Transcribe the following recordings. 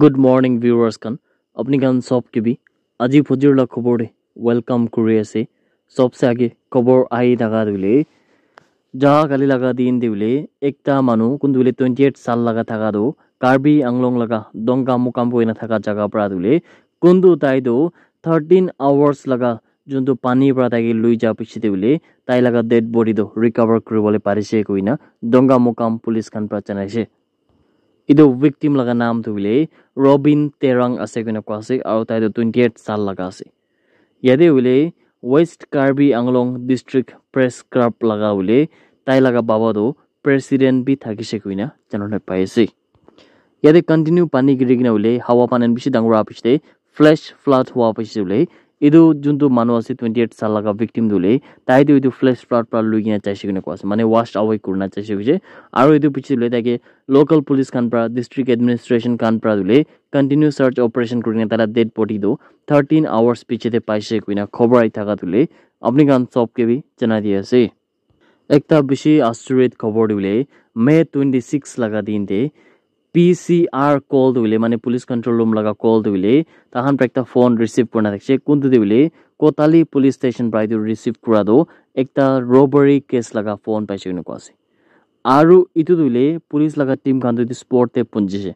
good morning viewers কান আপুনি খান চব টিভি আজি ফজিৰলা খবৰ ৱেলকাম কৰি আছে চবচে আগে খবৰ আহি থকা দিলে যা কালি লগা দিন দিলে একটা মানুহ কোনটো বোলে টুৱেণ্টি এইট চাল লগা দো কাৰ্বি আংলং লগা দংগা মুকাম কৰি নাথাকা জেগাৰ পৰা দিলে কোনটো তাইতো থাৰ্টিন আৱাৰ্ছ লগা যোনটো পানীৰ পৰা তাইক লৈ যোৱা পিছত বোলে তাই লগা ডেড বডিটো ৰিকভাৰ কৰিবলৈ পাৰিছে কৈ না দংগা মুকাম পুলিচ খান পৰা জনাইছে etu victim laga naam tu hoile Robin Terang ase koina koi ase aru tai tu 28 saal laga ase yate hoile West Karbi Anglong District Press Club laga hoile tai laga baba tu president bi thakise koina janole pai ase yate continue pani giri kina hoile hawa panen bishi dangor apishte flash flood hua apishte hoile ಇದು ಜೊಂದು ಮನವಾಸಿ twenty eight ಸಾಲಾಗ victim ದುಲೆ ತಾಯಿದು ಇದು ಫ್ಲೆಶ್ flat চাইছে কিনে ಚಾಯಿಸಿಗನೆ আছে মানে ওয়াশ আওয়ে করনা চাইছে আৰু এইটো পিছে লৈ তাকে লোকাল পুলিচ কানপ্ৰা ডিষ্ট্ৰিক্ট এডমিনিষ্ট্ৰেশ্যন কানপ্ৰা দুলে কণ্টিনিউ চাৰ্চ অপাৰেশ্যন কৰিনে তাৰা ডেড বডি দো থাৰ্টিন আৱাৰ্ছ পিছেতে পাইছে কুইনা খবৰ আহি থকা দুলে আপুনি গান চবকে বি জনাই দি আছে একটা বেছি আচৰিত খবৰ দিলে মে টুৱেণ্টি ছিক্স লগা দিনতে পিসিআর কল দিবলে মানে পুলিশ কন্ট্রোল রুম লাগা কল দিবলে তাহান একটা ফোন রিসিভ করা থাকছে কোন দিবলে কোতালি পুলিশ স্টেশন প্রায় রিসিভ করা দো একটা রোবারি কেস লাগা ফোন পাইছে কিনা কোয়াছে আর ইতু দিবলে পুলিশ লাগা টিম খান দুই স্পটে পুঞ্জিছে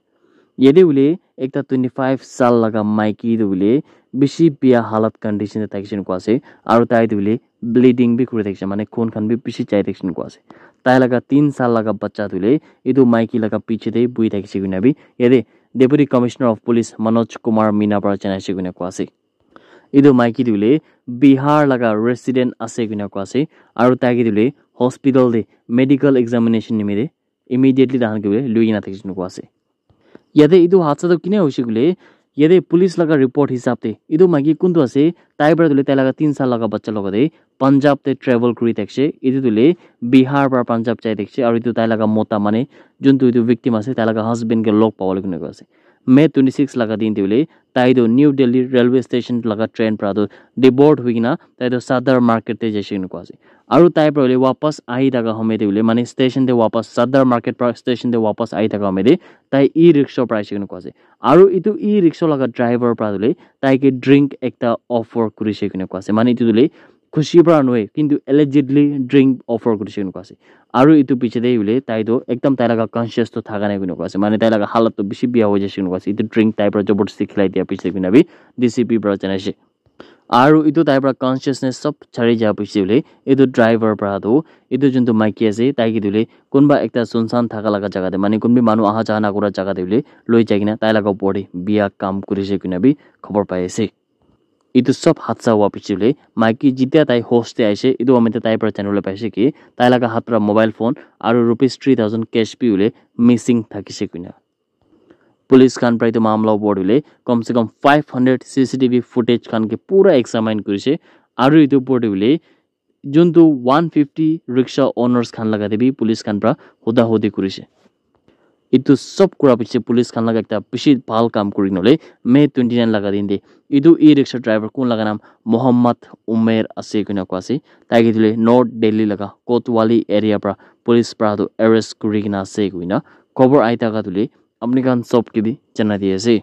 এদি বলে একটা টুয়েন্টি ফাইভ সাল লাগা মাইকি দিবলে বেশি বিয়া হালাত কন্ডিশনে থাকছে কোয়াছে আর তাই দিবলে ब्लिडिङ बि कुरेको छ माने कोन खान बि पिछि चाहिरहेको छ कुवासे ताइलाका तिन साललाका बच्चा तुले इदु माइकीलाका पिछि दे बुइरहेको छ गुना बि यदि deputy commissioner of police Manoj Kumar मीनाबाट जनाइछ गुना कुवासे ইদু মাইকি দিলে বিহার লাগা রেসিডেন্ট আছে কিনা কোৱাছে আৰু তাইকি দিলে হস্পিটেল দে মেডিকেল এক্সামিনেশ্যন নিমিৰে ইমিডিয়েটলি তাহান কিবলে লুই কিনা থাকিছে নোকোৱাছে ইয়াতে ইদু হাদসাটো কিনে হৈছে বোলে यदि पुलिस लगा रिपोर्ट हिसाबते इदु मागी कुंदु आसे ताई बड़ा दुले तैलागा तीन साल लगा बच्चा लोग दे पंजाब ते ट्रेवल करी देखछे इदु दुले बिहार पर पंजाब चाय देखछे और इदु ताइलागा मोता माने जुन तु इदु विक्टिम आसे ताइलागा हस्बैंड के लोग पावल गुने को आसे मे 26 लगा दिन दिले ताइदो न्यू दिल्ली रेलवे स्टेशन लगा ट्रेन पर दो डिबोर्ड हुई ना ताइदो सादर मार्केट ते जैसे को आसे আৰু তাইৰ পৰা ৱাপাছ আহি থকা সময়তে বুলি মানে ষ্টেচন দে ৱাপাছ চাদাৰ মাৰ্কেট পৰা ষ্টেচন দে ৱাপাছ আহি থকা সময়তে তাই ই ৰিক্সা পাইছে কিনে কৈছে আৰু এইটো ই ৰিক্সা লগা ড্ৰাইভাৰৰ পৰা তুলি তাইকে ড্ৰিংক এটা অফাৰ কৰিছে কিনে কৈছে মানে এইটো তুলি খুচিৰ পৰা নহয় কিন্তু এলেজিডলি ড্ৰিংক অফাৰ কৰিছে কিনে কৈছে আৰু এইটো পিছতেই বোলে তাইতো একদম তাইৰ লগা কনচিয়াছটো থকা নাই কোনো কৈছে মানে তাইৰ লগা হালতটো বেছি বেয়া হৈ যাইছে কোনো কৈছে এইটো ড্ৰিংক তাইৰ পৰা জবৰদস্তি খেলাই দিয়া পিছত কিনে আমি ডি চি পিৰ পৰা জনাইছে আৰু এইটো তাইৰ পৰা কনচিয়াছনেছ চব চাৰি যাব পাৰিছে বুলি এইটো ড্ৰাইভাৰৰ পৰাতো এইটো যোনটো মাইকী আছে তাইক দিলে কোনোবা এটা চুনচান থকা লগা জেগাতে মানে কোনোবা মানুহ অহা যাহা নকৰা জেগাতে বুলি লৈ যায় কিনে তাইৰ লগত পঢ়ি বিয়া কাম কৰিছে কিনে বি খবৰ পাই আছে এইটো চব হাত চা হোৱা পিছে বুলি মাইকী যেতিয়া তাই হোষ্টে আহিছে এইটো আমি তাইৰ পৰা জানিবলৈ পাইছে কি তাইৰ লগা হাত পৰা মোবাইল ফোন আৰু ৰুপিজ থ্ৰী থাউজেণ্ড কেছ পি বুলি মিচিং থাকিছে কিনা পুলিশ খান প্রায় মামলা ওপর হলে কমসে কম ফাইভ হান্ড্রেড সিসিটিভি ফুটেজ খানকে পুরা এক্সামাইন করেছে আর এই ওপর হলে যোন ওয়ান ফিফটি রিক্সা ওনার্স খান লাগা দেবি পুলিশ খান পরা হুদাহুদি করেছে এইটো সব কৰা পিছে পুলিচ খান লগা এটা বেছি ভাল কাম কৰি নলে মে টুৱেণ্টি নাইন লগা দিন দে এইটো ই ৰিক্সা ড্ৰাইভাৰ কোন লগা নাম মহম্মদ উমেৰ আছে কোনে কোৱা আছে তাইক সুধিলে নৰ্থ দিল্লী লগা কোটৱালি এৰিয়াৰ পৰা পুলিচ পৰাটো এৰেষ্ট কৰি কিনে আছে কোনা খবৰ আহি আপনিখান চব কেবি জনাই দি আছে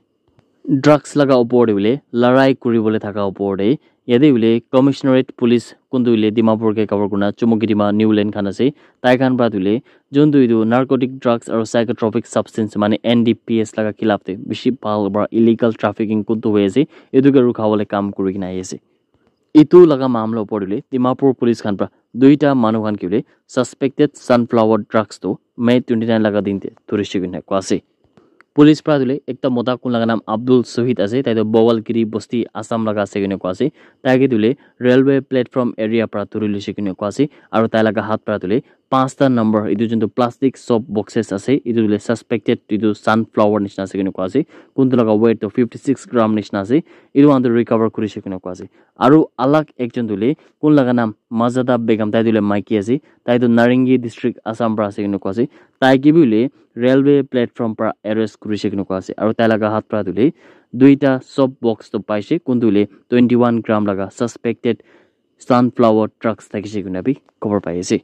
ড্ৰাগছ লগা ওপৰতে বোলে লৰাই কৰিবলৈ থকা ওপৰতে ইয়াতে বোলে কমিশ্যনাৰেট পুলিচ কোনটো বোলে ডিমাপুৰ কে কাবৰ গুণা চুমুকি ডিমা নিউ লেণ্ড খান আছে তাইখান পৰা তুলে যোনটো এইটো নাৰ্কটিক ড্ৰাগছ আৰু চাইক'ট্ৰফিক ছাবষ্টেঞ্চ মানে এন ডি পি এছ লগা খিলাপতে বেছি ভাল বা ইলিগেল ট্ৰাফিকিং কোনটো হৈ আছে এইটোকে ৰখাবলৈ কাম কৰি কিনে আহি আছে ইটো লগা মামলাৰ ওপৰত বোলে ডিমাপুৰ পুলিচ খান পৰা দুইটা মানুহখান কি বোলে ছাছপেক্টেড ছানফ্লাৱাৰ ড্ৰাগছটো মে' টুৱেণ্টি নাইন লগা দিনতে ধৰিছে কিনে কোৱা আছে পুলিশ পৰা ধৰিলে একদম মতা কোন লগা নাম আব্দুল শ্বহীদ আছে তাইতো বগলগিৰি বস্তি আছাম লগা আছে কোনে কোৱা আছে তাইকে ধৰিলে ৰেলৱে প্লেটফৰ্ম এৰিয়াৰ পৰা তুলি লৈছে কোনে কোৱা আছে আৰু তাই লগা হাত পৰা ধৰিলে পাঁচটা নম্বৰ এইটো যোনটো প্লাষ্টিক চপ বক্সেছ আছে এইটো বোলে ছাছপেক্টেড যিটো ছানফ্লাৱাৰ নিচিনা আছে কেনেকুৱা আছে কোনটো লগা ৱেইট ফিফটি ছিক্স গ্ৰাম নিচিনা আছে এইটো মানুহটো ৰিকভাৰ কৰিছে কেনেকুৱা আছে আৰু আলাক একজন দিলে কোন লগা নাম মাজাদা বেগম তাই দিলে মাইকী আছে তাইতো নাৰিংগী ডিষ্ট্ৰিক্ট আছাম পৰা আছে কেনেকুৱা আছে তাইকে বুলি ৰেলৱে প্লেটফৰ্ম পৰা এৰেষ্ট কৰিছে কেনেকুৱা আছে আৰু তাই লগা হাত পৰা দিলে দুইটা চপ বক্সটো পাইছে কোনটো দিলে টুৱেণ্টি ওৱান গ্ৰাম লগা ছাছপেক্টেড ছানফ্লাৱাৰ ড্ৰাগছ থাকিছে কোনে আমি খবৰ পাই আছে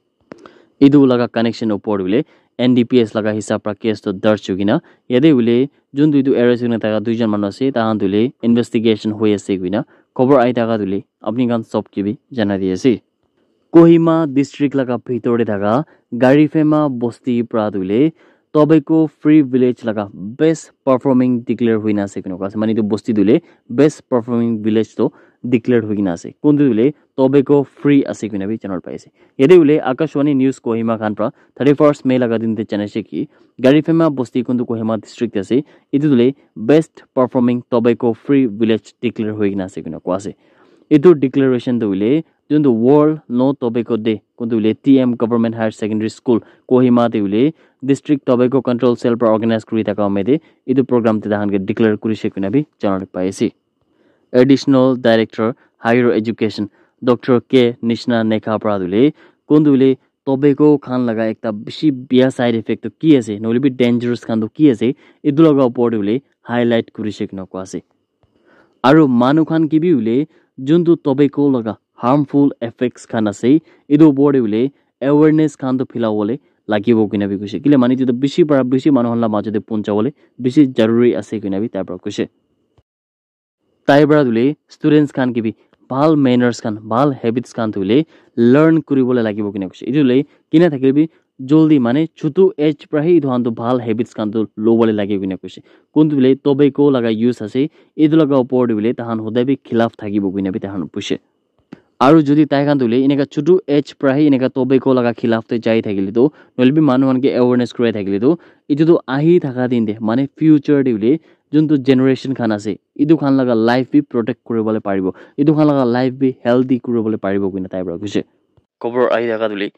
दुला कनेक्सन उपले एनडिपिएस लगा हिसाब केस त दर्ज हो किन यदि उसले जुन दुई दुई एरो दुले इन्भेस्टिगेसन होइस होइन खबर आइताका दुले आफ्नो गाउँ सब के जनाइदिएसी कोहीमा डिस्ट्रिक्ट लगा भितोडे गाडी फेमा बस्ती प्राधुले তবেকো ফ্ৰী ভিলেজ লগা বেষ্ট পাৰফৰ্মিং ডিক্লেয়াৰ হৈ নাছে কেনেকুৱা আছে মানে এইটো বস্তিটোলৈ বেষ্ট পাৰফৰ্মিং ভিলেজটো ডিক্লেয়াৰ হৈ কিনা আছে কোনটোলৈ তবেকো ফ্ৰী আছে কিনা বি চেনেল পাইছে ইয়াতে বোলে আকাশবাণী নিউজ কহিমা খান পৰা থাৰ্টি ফাৰ্ষ্ট মে লগা দিনতে জানাইছে কি গাড়ী ফেমা বস্তি কোনটো কহিমা ডিষ্ট্ৰিক্ট আছে এইটোলৈ best performing tobacco free village declare হৈ কিনা আছে কেনেকুৱা আছে এইটো ডিক্লেৰেশ্যনটো উলিয়াই যোনটো ৱৰ্ল্ড ন' টবেক' ডে কোনটো উলিয়াই T M government higher secondary school কহিমাতে উলিয়াই ডিষ্ট্ৰিক্ট টবেক' কণ্ট্ৰল চেল পৰা অৰ্গেনাইজ কৰি থকা মেদে এইটো প্ৰগ্ৰামটো তাহানকে ডিক্লেয়াৰ কৰিছে কিনা আমি জানিব পাই আছে additional director higher education doctor K নিচিনা নেখা পৰা উলিয়াই কোনটো উলিয়াই টবেক' খান লগা এটা বেছি বেয়া ছাইড এফেক্টটো কি আছে নহ'লে বি ডেঞ্জাৰাছ খানটো কি আছে এইটো লগা ওপৰত উলিয়াই হাইলাইট কৰিছে কিনা কোৱা আছে আৰু মানুহ খান কিবি উলিয়াই যোনটো টবেক' লগা হাৰ্মফুল এফেক্টছখন আছে এইটো ওপৰত বোলে এৱেৰনেছ খানটো ফিলাবলৈ লাগিব কিনাবি কৈছে কেলে মানে যদি বেছি পৰা বেছি মানুহৰ মাজতে পঞ্চাবলৈ বেছি জৰুৰী আছে কিনাবি তাৰ পৰা কৈছে তাইৰ পৰা বোলে ষ্টুডেণ্টছ খান কিবি ভাল মেনাৰ্ছ খান ভাল হেবিটছ খান তুলি লাৰ্ণ কৰিবলৈ লাগিব কিনে কৈছে এইটো লৈ কিনে থাকিবি জলদি মানে ছুটো এজ পৰাহে ইহঁত ভাল হেবিটছ কাৰণে লবলে লাগে কিনে কৈছে কোনটো বোলে তবে কৌ লগা ইউজ আছে এইটো লগা ওপৰত বোলে তাহান সদায় খিলাফ থাকিব কিনে বি তাহান পুছে আৰু যদি তাই কাৰণ বোলে এনেকুৱা ছুটো এজ পৰাহে এনেকুৱা তবে কৌ লগা খিলাফতে যাই থাকিলেতো নহ'লেবি মানুহমানকে এৱেৰনেছ কৰাই থাকিলেতো এইটোতো আহি থকা দিন দে মানে ফিউচাৰ দি বোলে যোনটো জেনেৰেশ্যন খান আছে এইটো খান লগা লাইফ বি প্ৰটেক্ট কৰিবলৈ পাৰিব এইটো খান লগা লাইফ বি হেল্ডি কৰিবলৈ পাৰিব কিনে তাইৰ পৰা কৈছে খবৰ আহি থকা বুলি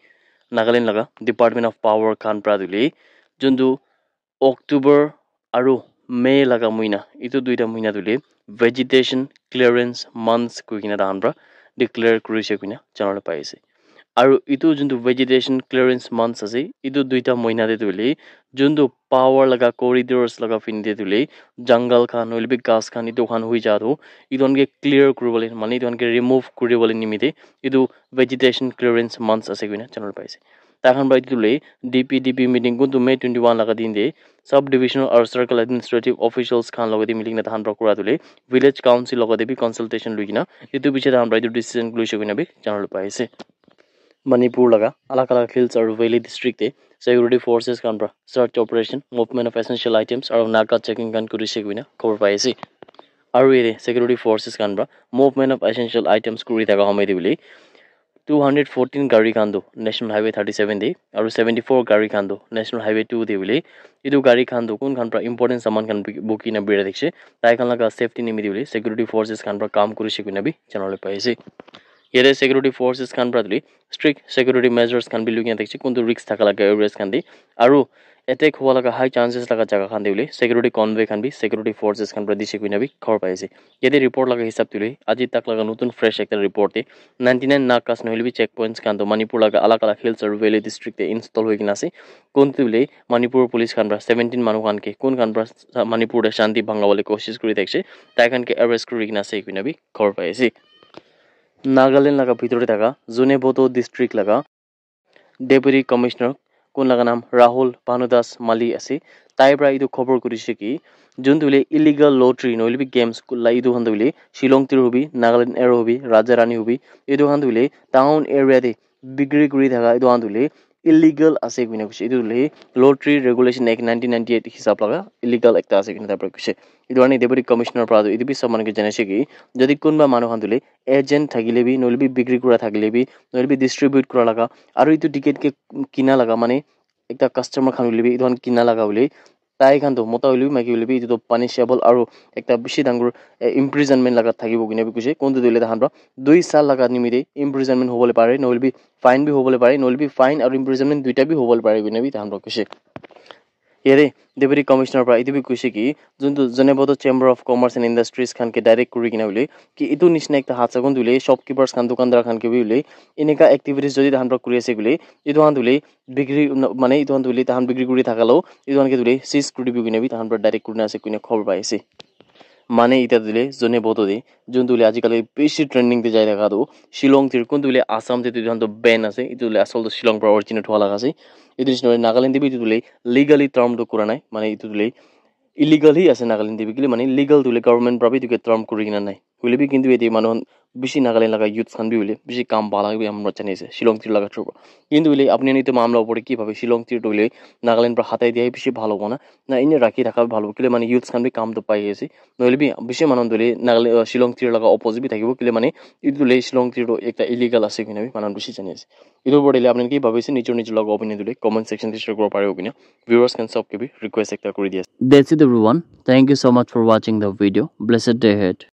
নাগালেণ্ড লগা ডিপাৰ্টমেণ্ট অফ পাৱাৰ খান পৰা যোনটো অক্টোবৰ আৰু মে লগা মহিনা এইটো দুইটা মহিনা ধৰি ভেজিটেশ্যন ক্লিয়াৰেঞ্চ মান্থ কৈ কিনে তাহান পৰা ডিক্লেয়াৰ কৰিছে কিনে জানিবলৈ পাইছে আৰু এইটো যোনটো ভেজিটেশ্যন ক্লিয়াৰেন্স মান্থ আছে এইটো দুইটা মহিনাতে তুলি যোনটো পাৱাৰ লগা কৰিডৰ্ছ লগা পিন্ধি তুলি জংগল খান হ'লে বি গাছ খান এইটো খান হৈ যাওঁ এইটো এনেকৈ ক্লিয়াৰ কৰিবলৈ মানে এইটো এনেকৈ ৰিমুভ কৰিবলৈ নিমিত্তে এইটো ভেজিটেশ্যন ক্লিয়াৰেন্স মান্থ আছে কিনে চেনেল পাইছে তাৰখন বাই তুলি D P D P meeting কোনটো মে টুৱেণ্টি ওৱান লগা দিন দিয়ে চাব ডিভিশ্যনেল আৰু চাৰ্কেল এডমিনিষ্ট্ৰেটিভ অফিচিয়েলছ খান লগতে মিলি কিনে তাহান পৰা কৰা তুলি ভিলেজ কাউঞ্চিল লগতে বি কনচালটেশ্যন লৈ কিনে এইটো পিছত তাহান বাই এইটো ডিচিজন লৈছে কিনে বি চেনেল পাইছে मणिपुर लगा अलग अलग हिल्स और वैली डिस्ट्रिक्ट है सिक्योरिटी फोर्सेस कान search operation movement of essential items और नाका चेकिंग कान कर खबर पाई और ये सिक्योरिटी फोर्सेस कान पर मूवमेंट ऑफ एसेंशियल आइटम्स कर समय टू हंड्रेड फोर्टीन गाड़ी खानो नेशनल हाईवे थार्टी सेवेन दी और सेवेंटी फोर गाड़ी खानो नेशनल हाईवे टू दी बी यू गाड़ी खानो कौन खान पर इम्पर्टेंट सामान खान बुक ना बेड़ा देखे तक सेफ्टी निमित सिक्योरिटी फोर्सेस खान काम कर चेनल पाई ইয়াতে ছিকিউৰিটি ফ'ৰ্চেছ খান পৰা তুলি ষ্ট্ৰিক্ট ছিকিউৰিটি মেজাৰ্ছ খান বুলি লুকিয়ে দেখিছে কোনটো ৰিক্স থাকে লাগে এভাৰেজ খান দি আৰু এটেক হ'ব লগা হাই চান্সেছ লগা জেগা খান দি বুলি ছিকিউৰিটি কনভে খান বি ছিকিউৰিটি ফ'ৰ্চেছ খান পৰা দিছে কুইনাবি খবৰ পাইছে ইয়াতে ৰিপৰ্ট লগা হিচাপ তুলি আজি তাক লগা নতুন ফ্ৰেছ এটা ৰিপৰ্ট দি নাইণ্টি নাইন নাক কাছ নহ'লেবি চেক পইণ্টছ খান তো মণিপুৰ লগা আলাক আলাক হিলছ আৰু ভেলী ডিষ্ট্ৰিক্টে ইনষ্টল হৈ কিনে আছে কোনটো বুলি মণিপুৰৰ পুলিচ খান পৰা ছেভেণ্টিন মানুহ খানকে কোন খান পৰা মণিপুৰতে শান্তি ভাঙাবলৈ কোচিছ কৰি দেখিছে তাই খানকে এৰেষ্ট কৰি কিনে আছে কুইনাবি খবৰ পাইছে নাগালেণ্ড লগা ভিতৰতে থকা জোনে বটো ডিষ্ট্ৰিক্ট লগা ডেপুটি কমিশ্যনাৰ কোন লগা নাম ৰাহুল ভানুদাস মালী আছে তাইৰ পৰা এইটো খবৰ কৰিছে কি যোনটো বুলি ইলিগেল লটৰি নহ'লে গেমছ এইটো খান্দো বুলি শ্বিলংটিৰ হবি নাগালেণ্ড এৰ হবি ৰাজা ৰাণী হবি এইটো খান্দো বুলি টাউন এৰিয়াতে বিক্ৰী কৰি থকা এইটো খান্দো বুলি ইলিগেল আছে কিনে কৈছে এইটো হ'লে লটাৰী ৰেগুলেশ্যন এক নাইনটিন নাইণ্টি এইট হিচাপ লগা ইলিগেল এটা আছে কিনে তাৰ পৰা কৈছে এইটো কাৰণে ডেপুটি কমিশ্যনৰ পৰা এইটো পিছত মানে জানাইছে কি যদি কোনোবা মানুহ হান তুলি এজেণ্ট থাকিলে বি নহ'লে বি বিক্ৰী কৰা থাকিলে বি নহ'লে বি ডিষ্ট্ৰিবিউট কৰা লগা আৰু এইটো টিকেটকে কিনা লগা মানে এটা কাষ্টমাৰ খান বুলি এইটো কিনা লগা বুলি তাই খান মতা হলেও মাইকী হলে এইটো পানিছিয়াবল আৰু এটা বেছি ডাঙৰ ইম্প্ৰিজনমেণ্ট লগাত থাকিব কিনে কৈছে কোনটো দিলে তাহান পৰা দুই চাল লগাত নিমিতে ইম্প্ৰিজনমেণ্ট হ'বলৈ পাৰে নহ'লে বি ফাইন বি হ'বলৈ পাৰে নহ'লে বি ফাইন আৰু ইম্প্ৰিজনমেণ্ট দুইটা বি হ'বলৈ পাৰে কিনে বি তাহান পৰা কৈছে ইয়াৰে ডেপুটি কমিশ্যনাৰৰ পৰা এইটো কৈছে কি যোনটো জনেবদ্ধ chamber of commerce and industries খানকে ডাইৰেক্ট কৰি কিনে বুলি কি এইটো নিচিনা এটা হাত চাগোন দিলে শ্বপকিপাৰ্ছ খান দোকানদাৰ খানকে বুলি এনেকুৱা এক্টিভিটিজ যদি তাহান কৰি আছে বুলি এইটো হান তুলি বিক্ৰী মানে এইটো হান তুলি তাহান বিক্ৰী কৰি থাকালেও এইটো হানকে তুলি চিজ কৰি দিব কিনে বি তাহান পৰা ডাইৰেক্ট কৰি আছে কোনে খবৰ পাইছে মানে তুলে আজিকালি বেশি ট্রেন্ডিং তে ಅಜಿಕಾಲಿ ಬೇಸಿ ಟ್ರೆಂಡಿಂಗ್ শিলং ಜಾಯ್ কোন তুলে আসাম তে ಅಸ್ಸಾಂ তো ব্যান আছে ಆಸೆ তুলে আসল ದ ಶಿಲಂಗ್ ಪರ ಒರಿಜಿನೇಟ್ হোৱা লাগাছে ইদুলে নাগাল্যান্ড দিবি তুলে লিগালি টার্ম তো কোরা নাই মানে তুলে ইলিগালি আছে নাগাল্যান্ড দিবি গিলে মানে লিগাল তুলে গভর্নমেন্ট প্রাবি দুকে টার্ম করি কিনা নাই Hule কিন্তু এটি মানুষ বেশি নাগালেন লাগা ইউথ খান বিলে বেশি কাম বালা আমরা জানিয়েছে শিলং তীর লাগা ট্রুপ কিন্তু বলে আপনি এনে তো মামলা উপরে কীভাবে শিলং তীর ডলে নাগালেন পর হাতায় দিয়ে বেশি ভালো হবো না না এনে রাখি রাখা ভালো কিলে মানে ইউথ খান কাম তো পাই গেছে নইলে বেশি মানুষ দলে নাগালে শিলং তীর লাগা অপোজিট থাকবে কিলে মানে ইদুলে শিলং তীর একটা ইলিগাল আছে কিনা আমি মানুষ বেশি জানি আছে জানিয়েছে উপর এলে আপনি কি ভাবিছে নিজের নিজের লগা অপিনিয়ন দিলে কমেন্ট সেকশন শেয়ার করবো পারে কিনা ভিউয়ার্স ক্যান সবকে বি রিকোয়েস্ট একটা করে দিয়েছে that's it everyone thank you so much for watching the video blessed day head